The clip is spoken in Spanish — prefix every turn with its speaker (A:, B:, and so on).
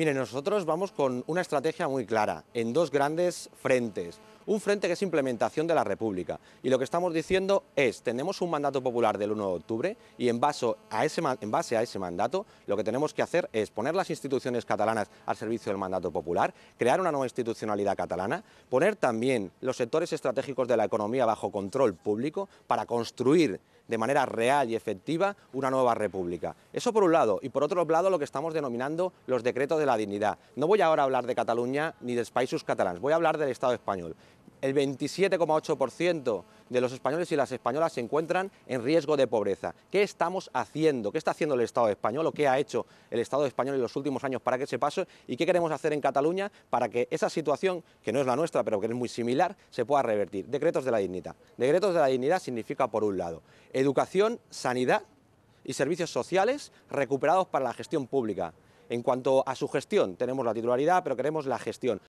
A: Mire, nosotros vamos con una estrategia muy clara, en dos grandes frentes. Un frente que es implementación de la República. Y lo que estamos diciendo es, tenemos un mandato popular del 1 de octubre y en base a ese, en base a ese mandato lo que tenemos que hacer es poner las instituciones catalanas al servicio del mandato popular, crear una nueva institucionalidad catalana, poner también los sectores estratégicos de la economía bajo control público para construir de manera real y efectiva una nueva república. Eso por un lado, y por otro lado lo que estamos denominando los decretos de la dignidad. No voy ahora a hablar de Cataluña ni de los países catalanes, voy a hablar del Estado español el 27,8% de los españoles y las españolas se encuentran en riesgo de pobreza. ¿Qué estamos haciendo? ¿Qué está haciendo el Estado español o qué ha hecho el Estado español en los últimos años para que se pase? ¿Y qué queremos hacer en Cataluña para que esa situación, que no es la nuestra, pero que es muy similar, se pueda revertir? Decretos de la dignidad. Decretos de la dignidad significa, por un lado, educación, sanidad y servicios sociales recuperados para la gestión pública. En cuanto a su gestión, tenemos la titularidad, pero queremos la gestión.